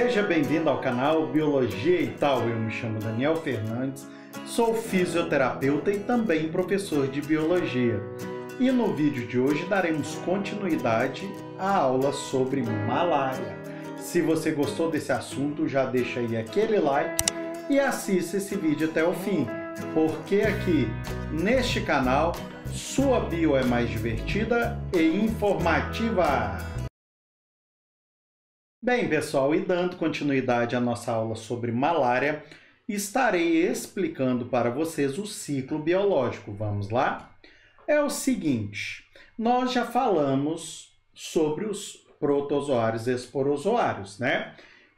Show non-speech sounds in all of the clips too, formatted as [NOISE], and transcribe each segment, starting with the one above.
Seja bem-vindo ao canal Biologia e Tal. Eu me chamo Daniel Fernandes, sou fisioterapeuta e também professor de biologia. E no vídeo de hoje daremos continuidade à aula sobre malária. Se você gostou desse assunto, já deixa aí aquele like e assista esse vídeo até o fim, porque aqui neste canal sua bio é mais divertida e informativa. Bem, pessoal, e dando continuidade à nossa aula sobre malária, estarei explicando para vocês o ciclo biológico. Vamos lá? É o seguinte: nós já falamos sobre os protozoários e esporozoários, né?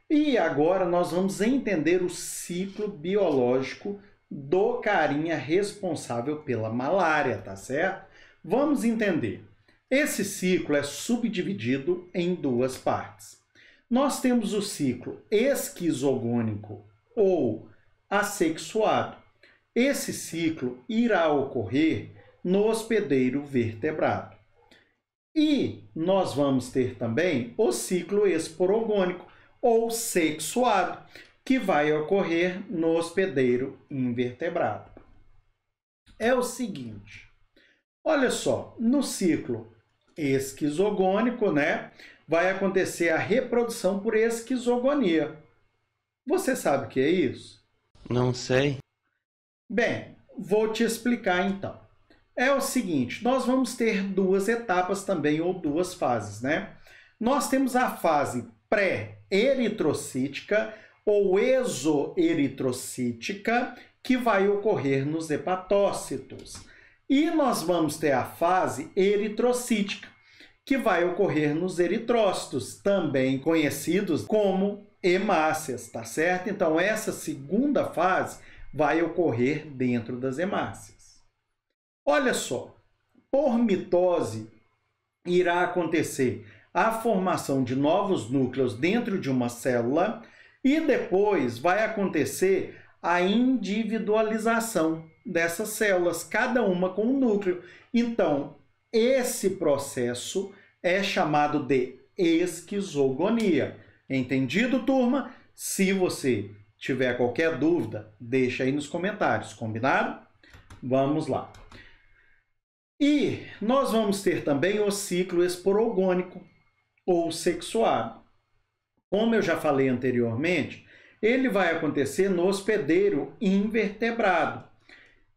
E agora nós vamos entender o ciclo biológico do carinha responsável pela malária, tá certo? Vamos entender. Esse ciclo é subdividido em duas partes. Nós temos o ciclo esquizogônico ou assexuado. Esse ciclo irá ocorrer no hospedeiro vertebrado. E nós vamos ter também o ciclo esporogônico ou sexuado, que vai ocorrer no hospedeiro invertebrado. É o seguinte, olha só, no ciclo esquizogônico, né? vai acontecer a reprodução por esquizogonia. Você sabe o que é isso? Não sei. Bem, vou te explicar então. É o seguinte, nós vamos ter duas etapas também, ou duas fases, né? Nós temos a fase pré-eritrocítica ou exoeritrocítica, que vai ocorrer nos hepatócitos. E nós vamos ter a fase eritrocítica, que vai ocorrer nos eritrócitos, também conhecidos como hemácias, tá certo? Então, essa segunda fase vai ocorrer dentro das hemácias. Olha só, por mitose irá acontecer a formação de novos núcleos dentro de uma célula e depois vai acontecer a individualização dessas células, cada uma com um núcleo. Então, esse processo é chamado de esquizogonia. Entendido, turma? Se você tiver qualquer dúvida, deixa aí nos comentários, combinado? Vamos lá. E nós vamos ter também o ciclo esporogônico ou sexual. Como eu já falei anteriormente, ele vai acontecer no hospedeiro invertebrado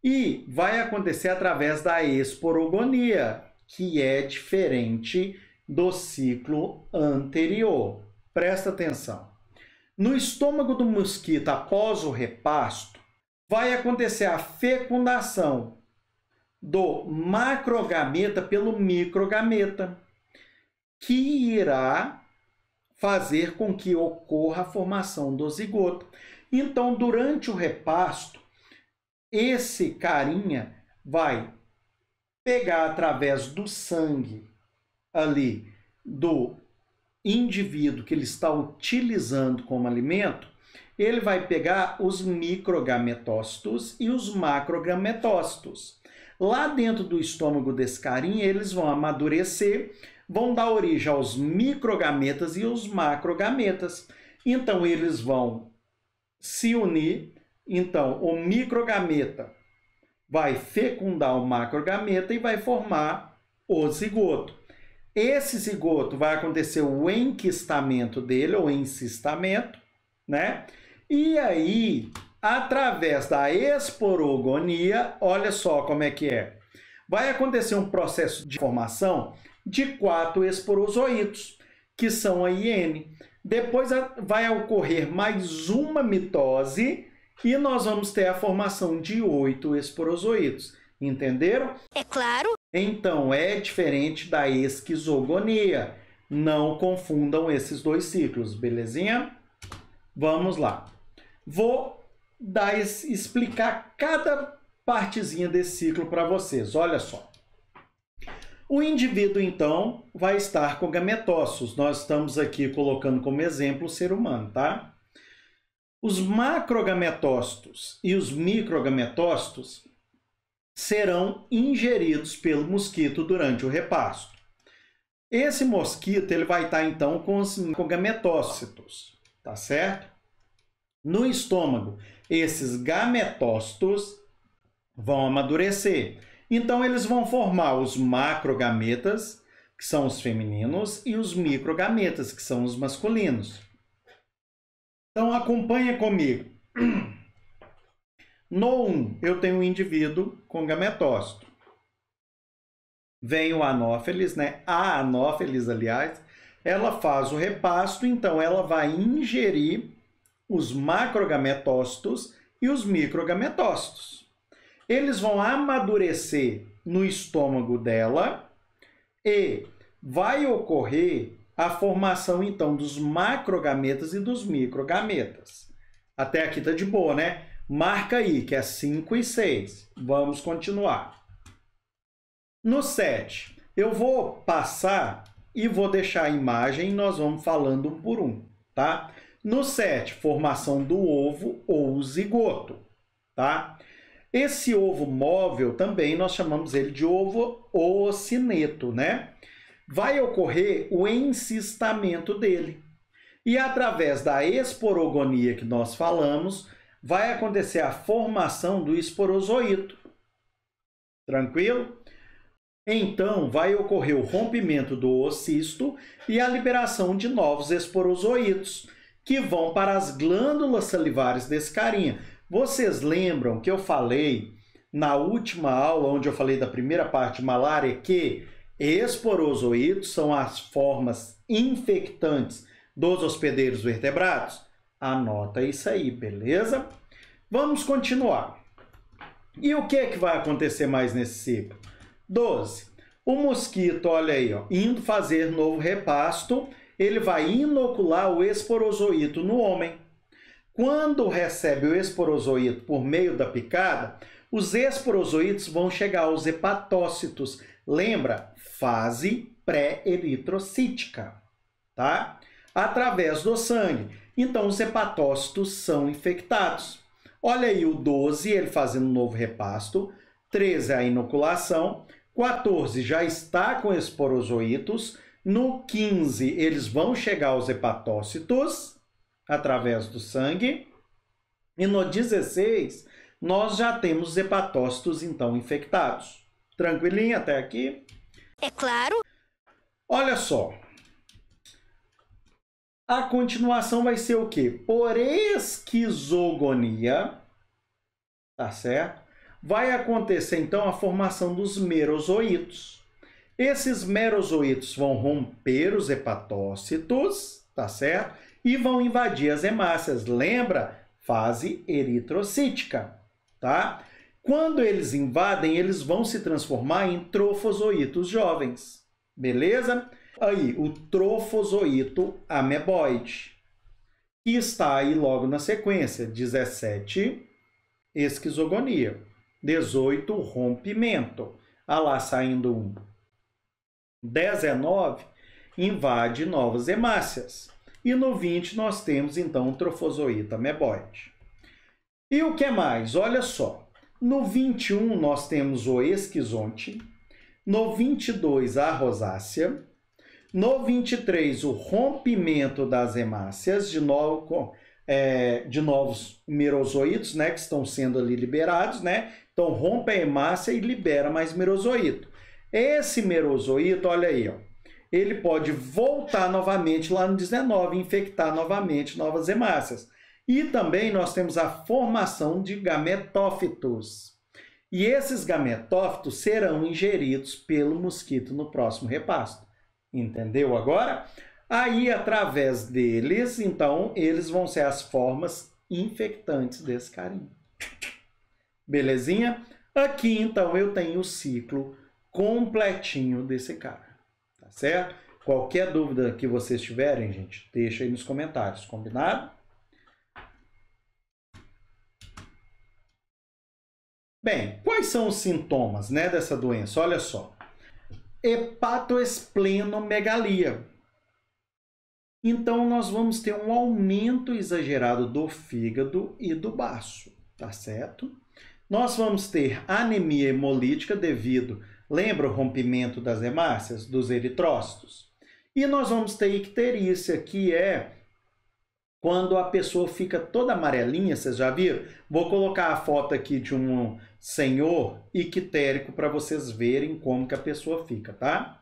e vai acontecer através da esporogonia, que é diferente do ciclo anterior. Presta atenção. No estômago do mosquito, após o repasto, vai acontecer a fecundação do macrogameta pelo microgameta, que irá fazer com que ocorra a formação do zigoto. Então, durante o repasto, esse carinha vai pegar através do sangue ali do indivíduo que ele está utilizando como alimento, ele vai pegar os microgametócitos e os macrogametócitos. Lá dentro do estômago desse carinha, eles vão amadurecer, vão dar origem aos microgametas e os macrogametas. Então, eles vão se unir. Então, o microgameta vai fecundar o macrogameta e vai formar o zigoto. Esse zigoto vai acontecer o enquistamento dele, ou encistamento, né? E aí, através da esporogonia, olha só como é que é. Vai acontecer um processo de formação de quatro esporozoitos, que são a hiene. Depois vai ocorrer mais uma mitose, e nós vamos ter a formação de oito esporozoitos. Entenderam? É claro. Então, é diferente da esquizogonia. Não confundam esses dois ciclos, belezinha? Vamos lá. Vou dar, explicar cada partezinha desse ciclo para vocês. Olha só. O indivíduo, então, vai estar com gametócitos. Nós estamos aqui colocando como exemplo o ser humano, tá? Os macrogametócitos e os microgametócitos serão ingeridos pelo mosquito durante o repasto. Esse mosquito ele vai estar tá, então com os gametócitos, tá certo? No estômago, esses gametócitos vão amadurecer. Então eles vão formar os macrogametas, que são os femininos, e os microgametas, que são os masculinos. Então acompanha comigo. [CLEARS THROAT] No 1, eu tenho um indivíduo com gametócito. Vem o anófeles, né? A anófeles, aliás, ela faz o repasto, então ela vai ingerir os macrogametócitos e os microgametócitos. Eles vão amadurecer no estômago dela e vai ocorrer a formação então dos macrogametas e dos microgametas. Até aqui tá de boa, né? Marca aí que é 5 e 6. Vamos continuar. No 7, eu vou passar e vou deixar a imagem e nós vamos falando um por um, tá? No 7, formação do ovo ou zigoto, tá? Esse ovo móvel também nós chamamos ele de ovo ocineto, né? vai ocorrer o encistamento dele. E através da esporogonia que nós falamos, vai acontecer a formação do esporozoito. Tranquilo? Então, vai ocorrer o rompimento do ocisto e a liberação de novos esporozoitos, que vão para as glândulas salivares desse carinha. Vocês lembram que eu falei na última aula, onde eu falei da primeira parte de malária, que Esporozoídos são as formas infectantes dos hospedeiros vertebrados. Anota isso aí, beleza? Vamos continuar. E o que, é que vai acontecer mais nesse ciclo? 12. O mosquito, olha aí, ó, indo fazer novo repasto, ele vai inocular o esporozoito no homem. Quando recebe o esporozoito por meio da picada, os esporozoitos vão chegar aos hepatócitos. Lembra? fase pré-eritrocítica, tá? Através do sangue. Então, os hepatócitos são infectados. Olha aí o 12, ele fazendo um novo repasto. 13, a inoculação. 14, já está com esporozoítos. No 15, eles vão chegar aos hepatócitos através do sangue. E no 16, nós já temos hepatócitos então infectados. Tranquilinho até aqui? É claro. Olha só. A continuação vai ser o quê? Por esquizogonia, tá certo? Vai acontecer então a formação dos merozoítos. Esses merozoítos vão romper os hepatócitos, tá certo? E vão invadir as hemácias. Lembra? Fase eritrocítica, tá? Quando eles invadem, eles vão se transformar em trofozoitos jovens. Beleza? Aí, o trofozoito ameboide, que está aí logo na sequência, 17, esquizogonia, 18, rompimento, ah lá saindo um, 19, invade novas hemácias, e no 20 nós temos então o trofozoito ameboide. E o que mais? Olha só, no 21, nós temos o esquizonte. No 22, a rosácea. No 23, o rompimento das hemácias, de novo, é, de novos merozoitos, né, que estão sendo ali liberados, né? Então rompe a hemácia e libera mais merozoito. Esse merozoito, olha aí, ó, ele pode voltar novamente lá no 19, infectar novamente novas hemácias. E também nós temos a formação de gametófitos. E esses gametófitos serão ingeridos pelo mosquito no próximo repasto. Entendeu agora? Aí, através deles, então, eles vão ser as formas infectantes desse carinho. Belezinha? Aqui, então, eu tenho o ciclo completinho desse cara. Tá certo? Qualquer dúvida que vocês tiverem, gente, deixa aí nos comentários, combinado? Bem, quais são os sintomas né, dessa doença? Olha só. Hepatoesplenomegalia. Então, nós vamos ter um aumento exagerado do fígado e do baço, tá certo? Nós vamos ter anemia hemolítica devido, lembra o rompimento das hemácias, dos eritrócitos? E nós vamos ter icterícia, que é quando a pessoa fica toda amarelinha, vocês já viram? Vou colocar a foto aqui de um senhor e quitérico para vocês verem como que a pessoa fica, tá?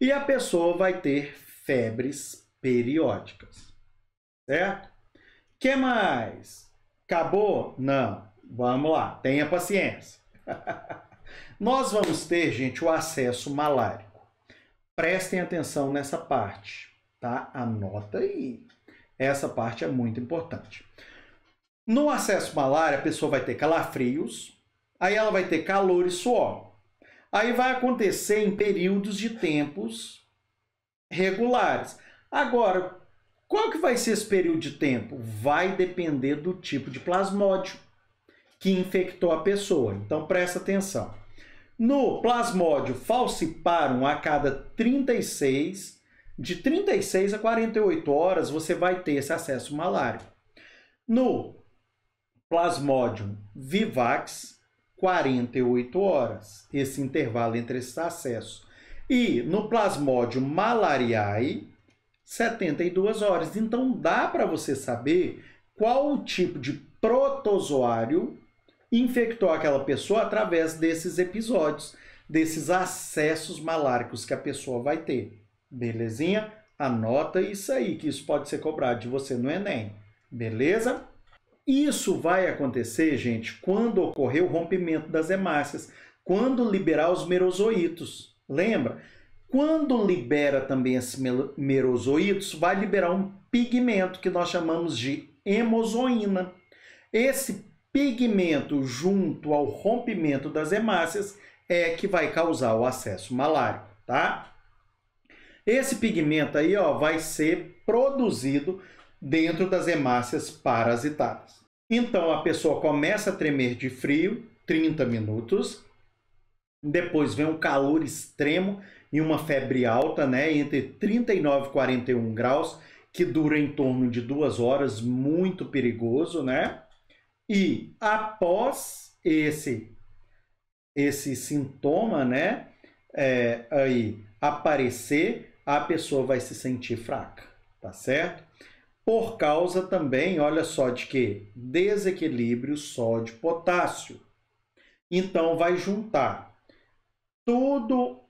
E a pessoa vai ter febres periódicas, certo? que mais? Acabou? Não. Vamos lá, tenha paciência. [LAUGHS] Nós vamos ter, gente, o acesso malárico. Prestem atenção nessa parte, tá? Anota aí. Essa parte é muito importante. No acesso malário a pessoa vai ter calafrios, Aí ela vai ter calor e suor. Aí vai acontecer em períodos de tempos regulares. Agora, qual que vai ser esse período de tempo? Vai depender do tipo de plasmódio que infectou a pessoa. Então presta atenção. No plasmódio falciparum, a cada 36, de 36 a 48 horas, você vai ter esse acesso malário. No plasmódio vivax, 48 horas, esse intervalo entre esses acessos. E no plasmódio malariae, 72 horas. Então dá para você saber qual o tipo de protozoário infectou aquela pessoa através desses episódios, desses acessos maláricos que a pessoa vai ter. Belezinha? Anota isso aí, que isso pode ser cobrado de você no Enem. Beleza? Isso vai acontecer, gente, quando ocorrer o rompimento das hemácias, quando liberar os merozoítos. Lembra? Quando libera também esses merozoítos, vai liberar um pigmento que nós chamamos de hemozoína. Esse pigmento, junto ao rompimento das hemácias, é que vai causar o acesso malário, tá? Esse pigmento aí, ó, vai ser produzido dentro das hemácias parasitárias. Então a pessoa começa a tremer de frio, 30 minutos, depois vem um calor extremo e uma febre alta, né, entre 39 e 41 graus, que dura em torno de duas horas, muito perigoso, né? E após esse esse sintoma, né, é, aí aparecer, a pessoa vai se sentir fraca, tá certo? por causa também, olha só, de que desequilíbrio sódio-potássio. Então, vai juntar tudo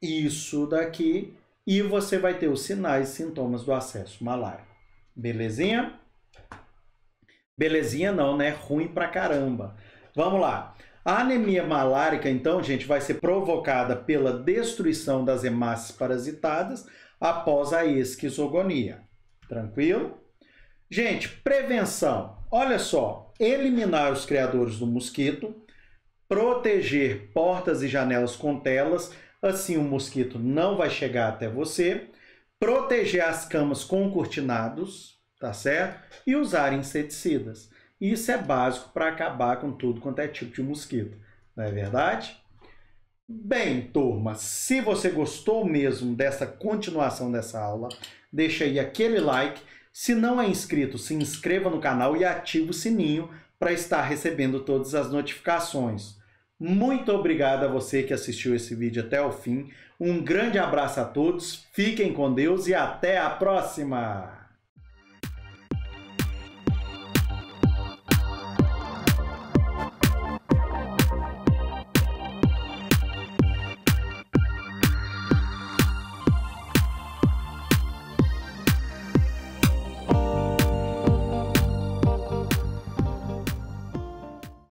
isso daqui e você vai ter os sinais e sintomas do acesso malário. Belezinha? Belezinha não, né? Ruim pra caramba. Vamos lá. A anemia malárica, então, gente, vai ser provocada pela destruição das hemácias parasitadas após a esquizogonia. Tranquilo? Gente, prevenção. Olha só, eliminar os criadores do mosquito, proteger portas e janelas com telas, assim o mosquito não vai chegar até você, proteger as camas com cortinados, tá certo? E usar inseticidas. Isso é básico para acabar com tudo quanto é tipo de mosquito, não é verdade? Bem, turma, se você gostou mesmo dessa continuação dessa aula, deixa aí aquele like se não é inscrito, se inscreva no canal e ative o sininho para estar recebendo todas as notificações. Muito obrigado a você que assistiu esse vídeo até o fim. Um grande abraço a todos, fiquem com Deus e até a próxima!